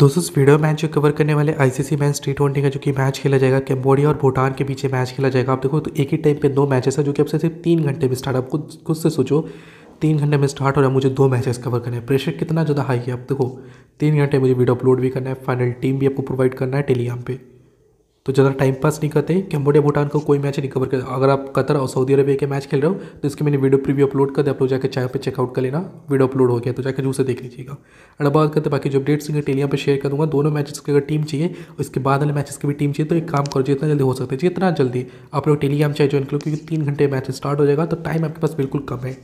दोस्तों इस video match जो कवर करने वाले आईसीसी मैच टी ट्वेंटी का जो कि मैच खेला जाएगा कैम्बोडिया और भूटान के बीच मैच खेला जाएगा आप देखो तो एक ही टाइम पे दो मैचेस है जो कि आपसे सिर्फ तीन घंटे में स्टार्ट आप खुद खुद से सोचो तीन घंटे में स्टार्ट हो रहा है मुझे दो मैचेस कवर करने हैं प्रेशर कितना ज़्यादा हाई है आप देखो तीन घंटे मुझे वीडियो अपलोड भी करना है फाइनल टीम भी आपको प्रोवाइड करना है टेलीग्राम पर तो ज़्यादा टाइम पास नहीं करते हैं भूटान को कोई मैच नहीं कवर कर अगर आप कतर और सऊदी अरबिया के मैच खेल रहे हो तो इसके मैंने वीडियो प्रीव्यू अपलोड कर दिया आप लोग जाकर चैनल पे चेकआउट कर लेना वीडियो अपलोड हो गया तो जाकर जूसे देख लीजिएगा अगर अब बात करते बाकी जो अपडेट्स हैं टेलियाँ पर शेयर कर दूँगा दोनों मैचेस की अगर टीम चाहिए उसके बाद वाले मैचेस की भी टीम चाहिए तो एक काम करो जितना जल्दी हो सकता है जितना जल्दी आप लोग टेलीग्राम चाहे ज्वाइन करो क्योंकि तीन घंटे मैच स्टार्ट हो जाएगा तो टाइम आपके पास बिल्कुल कम है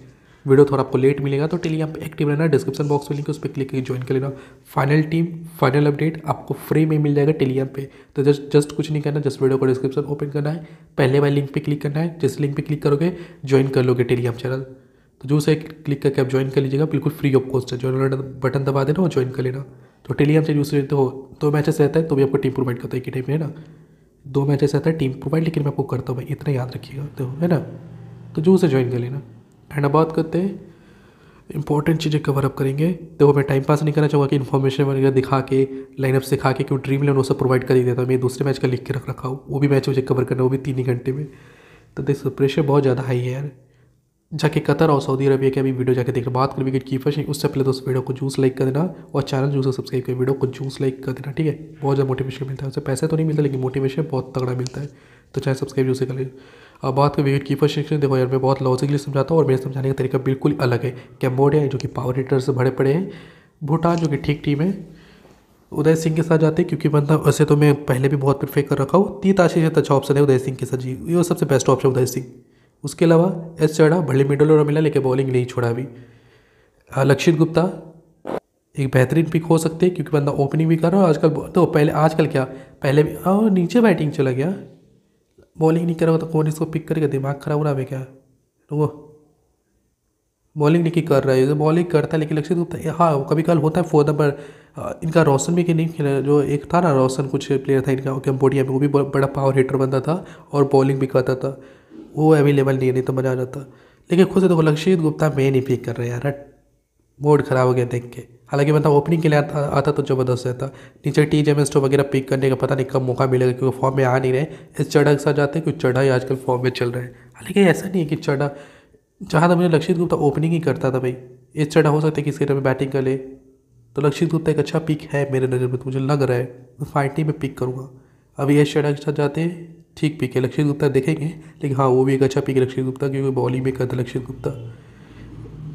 वीडियो थोड़ा आपको लेट मिलेगा तो टेली आप एक्टिव रहना डिस्क्रिप्शन बॉक्स में लिंक उस पर क्लिक करके ज्वाइन कर लेना फाइनल टीम फाइनल अपडेट आपको फ्री में मिल जाएगा टेली पे तो जस्ट जस्ट कुछ नहीं करना जस्ट वीडियो को डिस्क्रिप्शन ओपन करना है पहले वाले लिंक पे क्लिक करना है जिस लिंक पे क्लिक करोगे ज्वाइन कर लोगे टेलीग्राम चैनल तो जो उसे क्लिक करके आप ज्वाइन कर लीजिएगा बिल्कुल फ्री ऑफ कॉस्ट है ज्वाइन बटन दबा देना और ज्वाइन कर लेना तो टेली से यूज़ करते हो दो मैचेस रहता है तो भी आपको टीम प्रोवाइड करता है एक ही टाइम है ना दो मैचेस रहता है टीम प्रोवाइड लेकिन मैं आपको करता हूँ इतना याद रखिएगा तो है ना तो जो उसे ज्वाइन कर लेना एंड बात करते हैं इंपॉर्टेंट चीज़ें कवरअप करेंगे तो वो मैं टाइम पास नहीं करना चाहूँगा कि इन्फॉर्मेशन वगैरह दिखा के लाइनअप सिखा के क्यों ड्रीम इलेवन वो सब प्रोवाइड कर ही देता मैं दूसरे मैच का लिख के रख रखा हूँ वो भी मैच मुझे कवर करना वो भी तीन ही घंटे में तो देख प्रेशर बहुत ज़्यादा हाई है यार जाके कतर और सऊदी अरबिया के अभी वीडियो जाके देख बात करें विकेट कीपर से उससे पहले तो वीडियो को जूस लाइक कर देना और चैनल जूस सब्सक्राइब कर वीडियो को जूस लाइक कर देना ठीक है बहुत ज़्यादा मोटिवेशन मिलता है उससे पैसा तो नहीं मिलता लेकिन मोटिवेशन बहुत तगड़ा मिलता है तो चाहे सब्सक्राइब जरूर से कर अब बात करें विकेट कीपर शिक्षण देखो यार मैं बहुत लॉजिकली समझाता हूँ और मेरे समझाने का तरीका बिल्कुल अलग है कैम्बोडिया जो कि पावर हिटर से भरे पड़े हैं भूटान जो कि ठीक टीम है उदय सिंह के साथ जाते हैं क्योंकि मतलब वैसे तो मैं पहले भी बहुत परफेक्ट कर रखा हूँ तीत आशीष अच्छा ऑप्शन है उदय सिंह के साथ जी ये सबसे बेस्ट ऑप्शन उदय सिंह उसके अलावा एस चढ़ा भले मिडल और मिला लेकिन बॉलिंग नहीं छोड़ा अभी लक्षित गुप्ता एक बेहतरीन पिक हो सकते हैं क्योंकि बंदा मतलब ओपनिंग भी कर रहा है आजकल तो पहले आजकल क्या पहले भी नीचे बैटिंग चला गया बॉलिंग नहीं करोगे तो कौन इसको पिक करेगा दिमाग खराब हो रहा है क्या वो बॉलिंग नहीं कर रहा है बॉलिंग तो करता है लेकिन लक्षित तो गुप्ता हाँ कभी कल होता है फोर हाँ, नंबर इनका रोशन भी नहीं खेला जो एक था ना रोशन कुछ प्लेयर था इनका कैम्बोडिया में वो भी बड़ा पावर हिटर बनता था और बॉलिंग भी करता था वो अवेलेबल नहीं नहीं तो मज़ा आ जाता लेकिन खुद से देखो लक्षित गुप्ता मैं नहीं पिक कर रहे यार मोड ख़राब हो गया देख के हालांकि मतलब ओपनिंग के लिए आता आता तो ज़बरदस्त रहता नीचे टी जेम जेमेस्टो वगैरह पिक करने का पता नहीं कब मौका मिलेगा क्योंकि फॉर्म में आ नहीं रहे इस चढ़ा के साथ जाते हैं क्योंकि चढ़ा ही आजकल फॉर्म में चल रहे हैं हालांकि ऐसा नहीं है कि चढ़ा जहाँ तक मुझे लक्षित गुप्ता ओपनिंग ही करता था भाई इस चढ़ा हो सकता है किसी टाइम में बैटिंग कर ले तो लक्षित गुप्ता एक अच्छा पिक है मेरे नज़र में तो मुझे लग रहा है मैं फाइटी में पिक करूँगा अभी यश चढ़ा के साथ जाते हैं ठीक पिक है लक्षित गुप्ता देखेंगे लेकिन हाँ वो भी एक अच्छा पिक है लक्षित गुप्ता क्योंकि बॉलिंग में करता लक्षित गुप्ता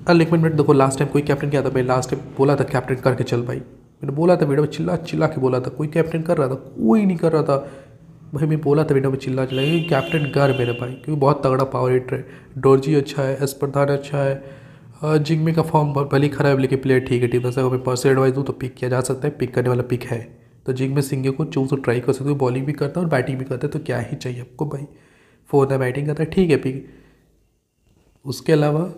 अल एक मिनट देखो लास्ट टाइम कोई कैप्टन किया था भाई लास्ट टाइम बोला था कैप्टन करके चल भाई मैंने बोला था बेटा चिल्ला चिल्ला के बोला था कोई कैप्टन कर रहा था कोई नहीं कर रहा था भाई मैं बोला था बेटा मैं चिल्ला चिल्ला क्योंकि कैप्टन कर मेरे भाई क्योंकि बहुत तगड़ा पावर हिटर है डोरजी अच्छा है एस प्रधान अच्छा है जिंगमे का फॉर्म भले खराब लेकिन प्लेयर ठीक है टीम ऐसा मैं पर्सनल एडवाइस दूँ तो पिक किया जा सकता है पिक करने वाला पिक है तो जिंगमे सिंगे को चूज ट्राई कर सकते हो बॉलिंग भी करता है और बैटिंग भी करता है तो क्या ही चाहिए आपको भाई फोर्थ है बैटिंग करता है ठीक है पिक उसके अलावा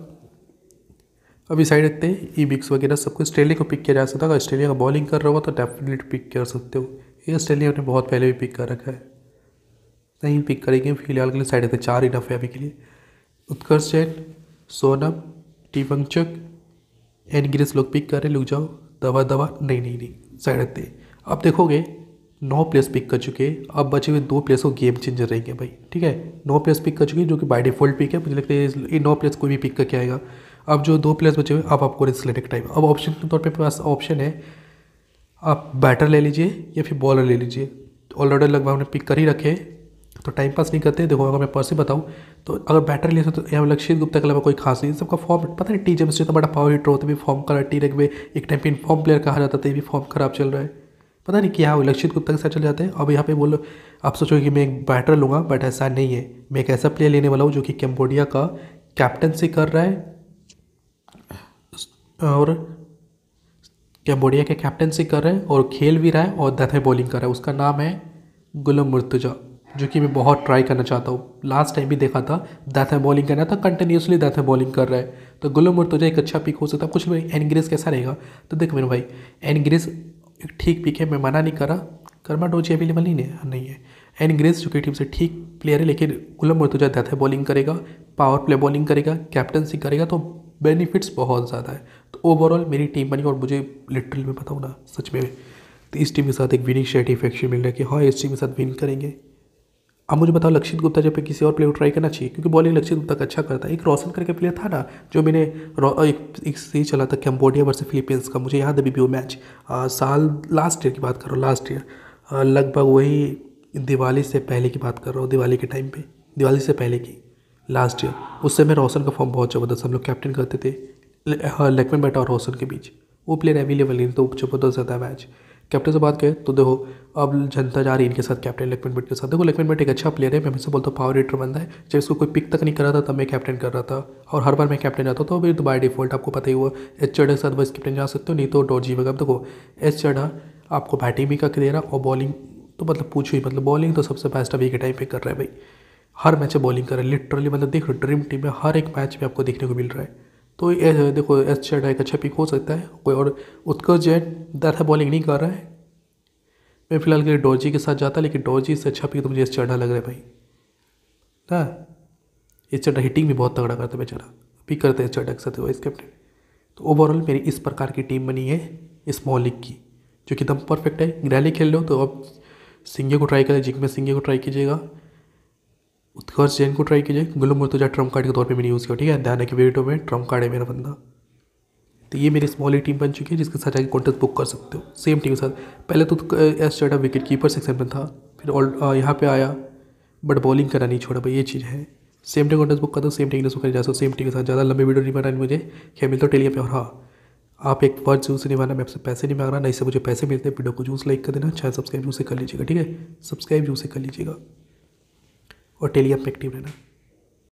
अभी साइड रखते हैं ई बिक्स वगैरह सब कुछ ऑस्ट्रेलिया को पिक किया जा सकता है अगर ऑस्ट्रेलिया का बॉलिंग कर रहा हो तो डेफिनेट पिक कर सकते हो ये ऑस्ट्रेलिया ने बहुत पहले भी पिक कर रखा है नहीं पिक करेंगे फिलहाल के लिए साइड रखते चार इनफ है अभी के लिए उत्कर्ष जैन सोनम टीपंगचक एन गिरिस लोग पिक कर रहे लुक जाओ दवा दवा नहीं नहीं नहीं साइड रखते अब देखोगे नौ प्लेयर्स पिक कर चुके हैं अब बचे हुए दो प्लेयर्स को गेम चेंजर रहेंगे भाई ठीक है नौ प्लेयर्स पिक कर चुके हैं जो कि बाय डिफॉल्ट पिक है मुझे लगता है ये नौ प्लेयर्स कोई भी पिक करके आएगा अब जो दो प्लेयर्स बचे हुए आप आपको रिस्क लेने के टाइम अब ऑप्शन के तौर पर पास ऑप्शन है आप बैटर ले लीजिए या फिर बॉलर ले लीजिए ऑलराउंडर लगभग हमने पिक कर ही रखे तो टाइम पास नहीं करते देखो अगर मैं पर्सन बताऊँ तो अगर बैटर ले सकते तो यहाँ लक्षित गुप्ता के अलावा कोई खास नहीं सबका फॉर्म पता नहीं टी जेम्स इतना बड़ा पावर हिटर होता भी फॉर्म करा टी रेग में एक टाइम पिन फॉर्म प्लेयर कहा जाता था ये भी फॉर्म खराब चल रहा है पता नहीं क्या हुआ लक्षित गुप्ता के साथ चले जाते हैं अब यहाँ पे बोलो आप सोचोगे कि मैं एक बैटर लूँगा बट ऐसा नहीं है मैं एक ऐसा प्लेयर लेने वाला हूँ जो कि कैम्बोडिया का कैप्टनसी कर रहा है और कैम्बोडिया के कैप्टनसी कर रहे हैं और खेल भी रहा है और दथे बॉलिंग कर रहा है उसका नाम है गुलम मुर्तुजा जो कि मैं बहुत ट्राई करना चाहता हूँ लास्ट टाइम भी देखा था दाथा बॉलिंग करना था कंटिन्यूसली दाथा बॉलिंग कर रहा है तो गुलम मुर्तुजा एक अच्छा पिक हो सकता है कुछ भी एनग्रेस कैसा रहेगा तो देख मेरे भाई एनग्रेस एक ठीक पिक है मैं मना नहीं करा करमा डोजी अवेलेबल नहीं है नहीं है एनग्रेस जो कि टीम से ठीक प्लेयर है लेकिन गुलम मुर्तुजा दथे बॉलिंग करेगा पावर प्ले बॉलिंग करेगा कैप्टनसी करेगा तो बेनिफिट्स बहुत ज़्यादा है तो ओवरऑल मेरी टीम बनी और मुझे लिटरल में बताऊँ ना सच में तो इस टीम के साथ एक विनिंग शेटी फैक्शन मिल रहा है कि हाँ इस टीम के साथ विन करेंगे अब मुझे बताओ लक्षित गुप्ता जब किसी और प्लेयर को ट्राई करना चाहिए क्योंकि बॉलिंग लक्षित गुप्ता का अच्छा करता है एक रोशन करके प्लेयर था ना जो मैंने एक, एक से चला था कैम्बोडिया वर्सेस फिलीपींस का मुझे याद अभी भी वो मैच आ, साल लास्ट ईयर की बात कर रहा हूँ लास्ट ईयर लगभग वही दिवाली से पहले की बात कर रहा हूँ दिवाली के टाइम पर दिवाली से पहले की लास्ट ईयर उस समय रोशन का फॉर्म बहुत ज़बरदस्त हम लोग कैप्टन करते थे हाँ, लकमन बेटा और हॉसन के बीच वो प्लेयर अवेलेबल नहीं तो जबरदस्त ज़्यादा मैच कैप्टन से बात करें तो देखो अब जनता जा रही है इनके साथ कैप्टन लक्ष्मण भट्ट के साथ देखो लक्ष्मण भट्ट एक अच्छा प्लेयर है मैं हमेशा बोलता हूँ पावर हिटर बंदा है जब इसको कोई पिक तक नहीं कर रहा था तब मैं कैप्टन कर रहा था और हर बार मैं कैप्टन जाता तो अभी बाई डिफॉल्ट आपको पता ही हुआ एच चढ़ा के साथ वाइस कैप्टन जा सकते हो नहीं तो डॉजी वगैरह देखो एच चढ़ा आपको बैटिंग भी कर दे रहा और बॉलिंग तो मतलब पूछो ही मतलब बॉलिंग तो सबसे बेस्ट अभी के टाइम पर कर रहा है भाई हर मैच में बॉलिंग कर रहा है लिटरली मतलब देख लो ड्रीम टीम में हर एक मैच में आपको देखने को मिल रहा है तो ये देखो एस जेड एक अच्छा पिक हो सकता है कोई और उत्कर्ष जेड ज़्यादा बॉलिंग नहीं कर रहा है मैं फिलहाल के लिए डोजी के साथ जाता लेकिन डॉजी से अच्छा पिक तो मुझे एस चढ़ा लग रहा है भाई ना एस चड्डा हिटिंग भी बहुत तगड़ा करता है बेचारा पिक करते हैं एस चड्डा के साथ वाइस कैप्टन तो ओवरऑल मेरी इस प्रकार की टीम बनी है इस लीग की जो कि एकदम परफेक्ट है ग्रैली खेल लो तो अब सिंगे को ट्राई करें जिग में सिंगे को ट्राई कीजिएगा उसके बाद को ट्राई कीजिए गुलम मुर्तुजा ट्रम्प कार्ड के तौर पे मैंने यूज़ किया ठीक है ध्यान है वीडियो में ट्रम्प कार्ड है मेरा बंदा तो ये मेरी स्मॉल टीम बन चुकी है जिसके साथ जाकर कॉन्टेस्ट बुक कर सकते हो सेम टीम के साथ पहले तो एस चढ़ा विकेट कीपर सेक्शन में था फिर ऑल यहाँ पे आया बट बॉलिंग करना नहीं छोड़ा भाई ये चीज़ है सेम टीम कॉन्टेस्ट बुक कर दो सेम टीम बुक जा सकते सेम टीम के साथ ज़्यादा लंबी वीडियो नहीं बनानी मुझे क्या मिलता टेलिया पे और हाँ आप एक वर्ड जूस नहीं माना मैं आपसे पैसे नहीं मांग रहा ना इससे मुझे पैसे मिलते हैं वीडियो को जूस लाइक कर देना चाहे सब्सक्राइब जूस से कर लीजिएगा ठीक है सब्सक्राइब जूस से कर लीजिएगा और टेली अपेक्टिव रहना